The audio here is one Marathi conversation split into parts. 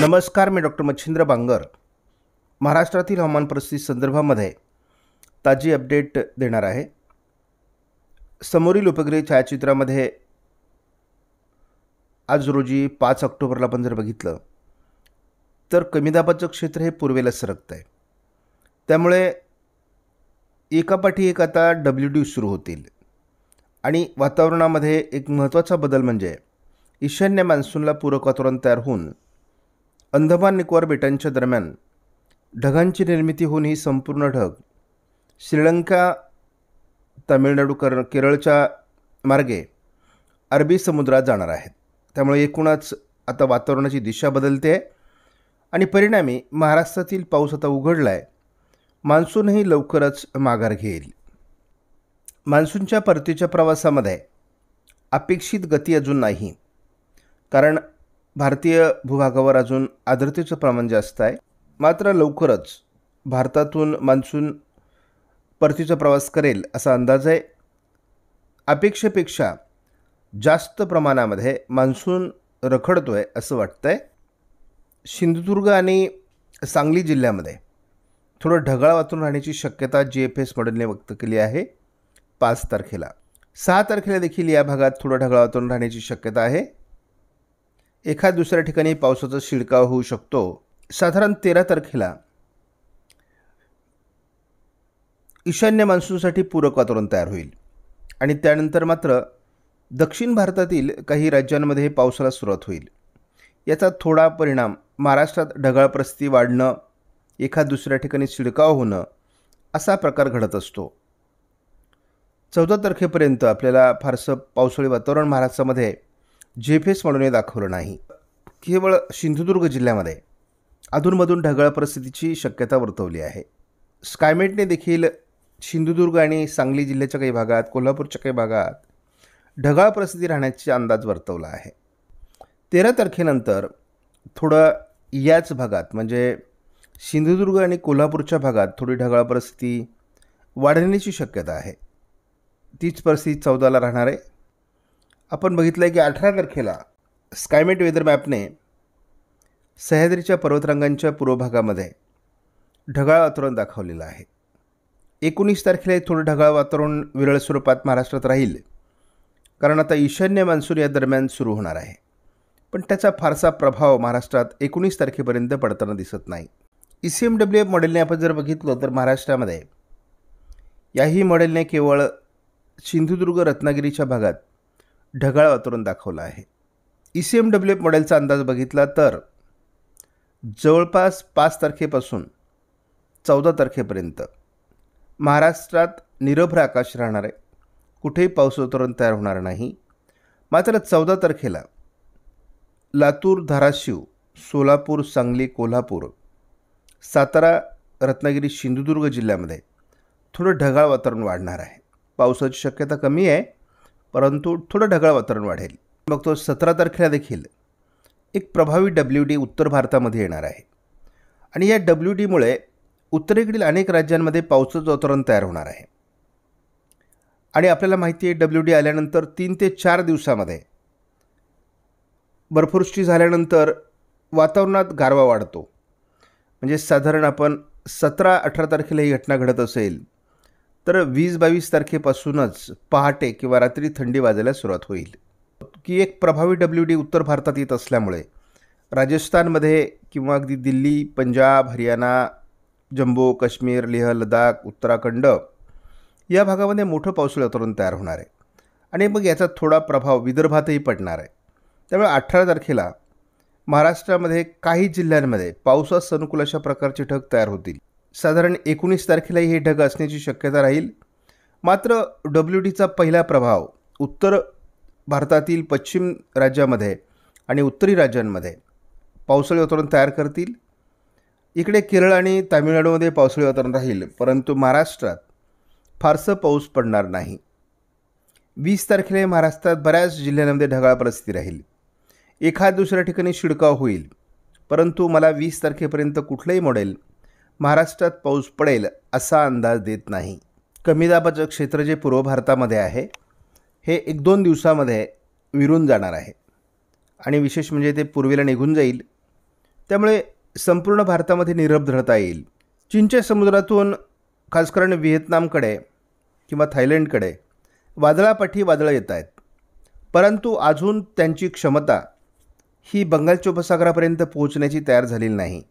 नमस्कार मी डॉक्टर मच्छिंद्र बांगर महाराष्ट्रातील हवामान परिस्थिती संदर्भामध्ये ताजी अपडेट देणार आहे समोरील उपग्रह छायाचित्रामध्ये आज रोजी पाच ऑक्टोबरला आपण जर बघितलं तर कमी दाबाचं क्षेत्र हे पूर्वेला सरकत आहे त्यामुळे एकापाठी एक आता डब्ल्यू डी सुरू होतील आणि वातावरणामध्ये एक महत्त्वाचा बदल म्हणजे ईशान्य मान्सूनला पूरक तयार होऊन अंदमान निकोबार बेटांच्या दरम्यान ढगांची निर्मिती होऊन ही संपूर्ण ढग श्रीलंका तामिळनाडू कर केरळच्या मार्गे अरबी समुद्रात जाणार आहेत त्यामुळे एकूणच आता वातावरणाची दिशा बदलते आणि परिणामी महाराष्ट्रातील पाऊस आता उघडला आहे मान्सूनही लवकरच माघार घेईल मान्सूनच्या परतीच्या प्रवासामध्ये अपेक्षित गती अजून नाही कारण भारतीय भूभागावर अजून आर्द्रतेचं प्रमाण जास्त आहे मात्र लवकरच भारतातून मान्सून परतीचा प्रवास करेल असा अंदाज आहे अपेक्षेपेक्षा जास्त प्रमाणामध्ये मान्सून रखडतो आहे असं वाटतं आहे सिंधुदुर्ग आणि सांगली जिल्ह्यामध्ये थोडं ढगाळ वाचून राहण्याची शक्यता जी एफ एस मॉडेलने व्यक्त केली आहे पाच तारखेला सहा तारखेला देखील या भागात थोडं ढगाळ वाचून राहण्याची शक्यता आहे एखाद दुसऱ्या ठिकाणी पावसाचा शिडकाव होऊ शकतो साधारण तेरा तारखेला ईशान्य मान्सूनसाठी पूरक वातावरण तयार होईल आणि त्यानंतर मात्र दक्षिण भारतातील काही राज्यांमध्ये पावसाला सुरुवात होईल याचा थोडा परिणाम महाराष्ट्रात ढगाळप्रस्ती वाढणं एखाद दुसऱ्या ठिकाणी शिडकाव होणं असा प्रकार घडत असतो चौदा तारखेपर्यंत आपल्याला फारसं पावसाळी वातावरण महाराष्ट्रामध्ये जेफेस म्हणून दाखवलं नाही केवळ सिंधुदुर्ग जिल्ह्यामध्ये अधूनमधून ढगाळ परिस्थितीची शक्यता वर्तवली आहे स्कायमेटने देखील सिंधुदुर्ग आणि सांगली जिल्ह्याच्या काही भागात कोल्हापूरच्या काही भागात ढगाळ परिस्थिती राहण्याचा अंदाज वर्तवला आहे तेरा तारखेनंतर थोडं याच भागात म्हणजे सिंधुदुर्ग आणि कोल्हापूरच्या भागात थोडी ढगाळ परिस्थिती वाढण्याची शक्यता आहे तीच परिस्थिती चौदाला राहणार आहे आपण बघितलं आहे की अठरा तारखेला स्कायमेट वेदर मॅपने सह्याद्रीच्या पर्वतरांगांच्या पूर्व भागामध्ये ढगाळ वातावरण दाखवलेलं आहे एकोणीस तारखेला थोडं ढगाळ वातावरण विरळ स्वरूपात महाराष्ट्रात राहील कारण आता ईशान्य मान्सून या दरम्यान सुरू होणार आहे पण त्याचा फारसा प्रभाव महाराष्ट्रात एकोणीस तारखेपर्यंत पडताना दिसत नाही E C M W F मॉडेलने आपण जर बघितलं तर महाराष्ट्रामध्ये याही मॉडेलने केवळ सिंधुदुर्ग रत्नागिरीच्या भागात ढगाळ वातावरण दाखवलं आहे E C M W F मॉडेलचा अंदाज बघितला तर जवळपास पाच तारखेपासून चौदा तारखेपर्यंत महाराष्ट्रात निरभ्र आकाश राहणार आहे कुठेही पाऊस वातावरण तयार होणार नाही मात्र चौदा तारखेला लातूर धाराशिव सोलापूर सांगली कोल्हापूर सातारा रत्नागिरी सिंधुदुर्ग जिल्ह्यामध्ये थोडं ढगाळ वातावरण वाढणार आहे पावसाची शक्यता कमी आहे परंतु थोडं ढगाळ वातावरण वाढेल मग तो सतरा तारखेला देखील एक प्रभावी डब्ल्यू डी उत्तर भारतामध्ये येणार आहे आणि या डब्ल्यू डीमुळे उत्तरेकडील अनेक राज्यांमध्ये पावसाचं वातावरण तयार होणार आहे आणि आपल्याला माहिती आहे डब्ल्यू डी आल्यानंतर तीन ते चार दिवसामध्ये बर्फवृष्टी झाल्यानंतर वातावरणात गारवा वाढतो म्हणजे साधारण आपण सतरा अठरा तारखेला ही घटना घडत असेल तर वीस बावीस तारखेपासूनच पहाटे किंवा रात्री थंडी वाजायला सुरुवात होईल की एक प्रभावी डब्ल्यू डी उत्तर भारतात येत असल्यामुळे राजस्थानमध्ये किंवा अगदी दिल्ली पंजाब हरियाणा जम्मू काश्मीर लेह लडाख उत्तराखंड या भागामध्ये मोठं पावसाळी वातावरण तयार होणार आहे आणि मग याचा थोडा प्रभाव विदर्भातही पडणार आहे त्यामुळे अठरा तारखेला महाराष्ट्रामध्ये काही जिल्ह्यांमध्ये पावसास अनुकूल अशा प्रकारचे ठग तयार होतील साधारण एकोणीस तारखेलाही हे ढग असण्याची शक्यता राहील मात्र डब्ल्यू डीचा पहिला प्रभाव उत्तर भारतातील पश्चिम राज्यामध्ये आणि उत्तरी राज्यांमध्ये पावसाळी वातावरण तयार करतील इकडे केरळ आणि तामिळनाडूमध्ये पावसाळी वातावरण राहील परंतु महाराष्ट्रात फारसं पाऊस पडणार नाही वीस तारखेला महाराष्ट्रात बऱ्याच जिल्ह्यांमध्ये ढगाळ परिस्थिती राहील एखाद दुसऱ्या ठिकाणी शिडकाव होईल परंतु मला वीस तारखेपर्यंत कुठलंही मॉडेल महाराष्ट्रात पाऊस पडेल असा अंदाज देत नाही कमी दाबाचं क्षेत्र जे पूर्व भारतामध्ये आहे हे एक दोन दिवसामध्ये विरून जाणार आहे आणि विशेष म्हणजे ते पूर्वेला निघून जाईल त्यामुळे संपूर्ण भारतामध्ये निरब धरता येईल चीनच्या समुद्रातून खास करून व्हिएतनामकडे किंवा थायलंडकडे वादळापाठी वादळं येत आहेत परंतु अजून त्यांची क्षमता ही बंगालच्या उपसागरापर्यंत पोहोचण्याची तयार झालेली नाही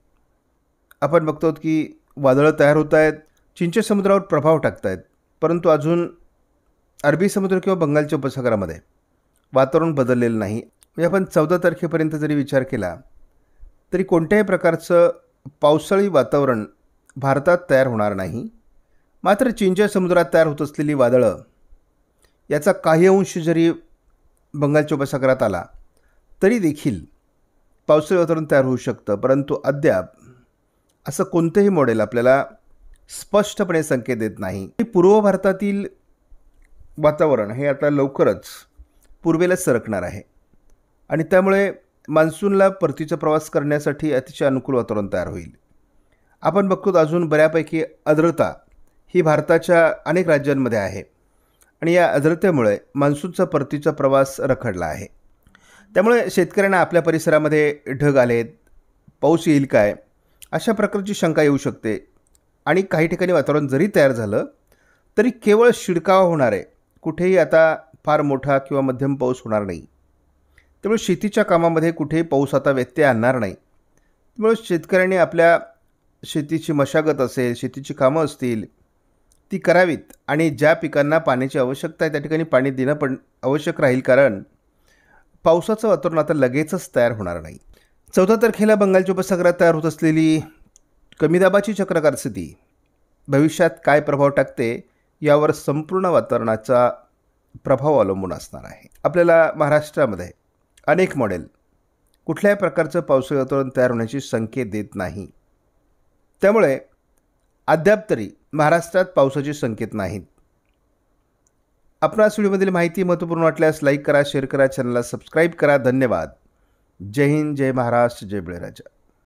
आपण बघतो की वादळं तयार होत आहेत चिंचे समुद्रावर प्रभाव टाकत आहेत परंतु अजून अरबी समुद्र किंवा बंगालच्या उपसागरामध्ये वातावरण बदललेलं नाही म्हणजे आपण चौदा तारखेपर्यंत जरी विचार केला तरी कोणत्याही प्रकारचं पावसाळी वातावरण भारतात तयार होणार नाही मात्र चीनच्या समुद्रात तयार होत असलेली वादळं याचा काही अंश जरी बंगालच्या उपसागरात आला तरी देखील पावसाळी वातावरण तयार होऊ शकतं परंतु अद्याप असं कोणतंही मॉडेल आपल्याला स्पष्टपणे संकेत देत नाही पूर्व भारतातील वातावरण हे आता लवकरच पूर्वेला सरकणार आहे आणि त्यामुळे मान्सूनला परतीचा प्रवास करण्यासाठी अतिशय अनुकूल वातावरण तयार होईल आपण बघतो अजून बऱ्यापैकी आर्द्रता ही भारताच्या अनेक राज्यांमध्ये आहे आणि या अद्रतेमुळे मान्सूनचा परतीचा प्रवास रखडला आहे त्यामुळे शेतकऱ्यांना आपल्या परिसरामध्ये ढग आलेत पाऊस येईल काय अशा प्रकारची शंका येऊ शकते आणि काही ठिकाणी वातावरण जरी तयार झालं तरी केवळ शिडकावा होणार आहे कुठेही आता फार मोठा किंवा मध्यम पाऊस होणार नाही त्यामुळे शेतीच्या कामामध्ये कुठेही पाऊस आता व्यत्यय आणणार नाही त्यामुळे शेतकऱ्यांनी आपल्या शेतीची मशागत असेल शेतीची कामं असतील ती करावीत आणि ज्या पिकांना पाण्याची आवश्यकता आहे त्या ठिकाणी पाणी देणं पण आवश्यक राहील कारण पावसाचं वातावरण आता लगेचच तयार होणार नाही चौदा तारखेला बंगालच्या उपसागरात तयार होत असलेली कमी दाबाची चक्रकार स्थिती भविष्यात काय प्रभाव टाकते यावर संपूर्ण वातावरणाचा प्रभाव अवलंबून असणार आहे आपल्याला महाराष्ट्रामध्ये अनेक मॉडेल कुठल्याही प्रकारचं पावसाळी वातावरण तयार होण्याची संकेत देत नाही त्यामुळे अद्याप तरी महाराष्ट्रात पावसाचे संकेत नाहीत आपणास व्हिडिओमधील माहिती महत्त्वपूर्ण वाटल्यास लाईक करा शेअर करा चॅनलला सबस्क्राईब करा धन्यवाद जय हिंद जय महाराष्ट्र जय राजा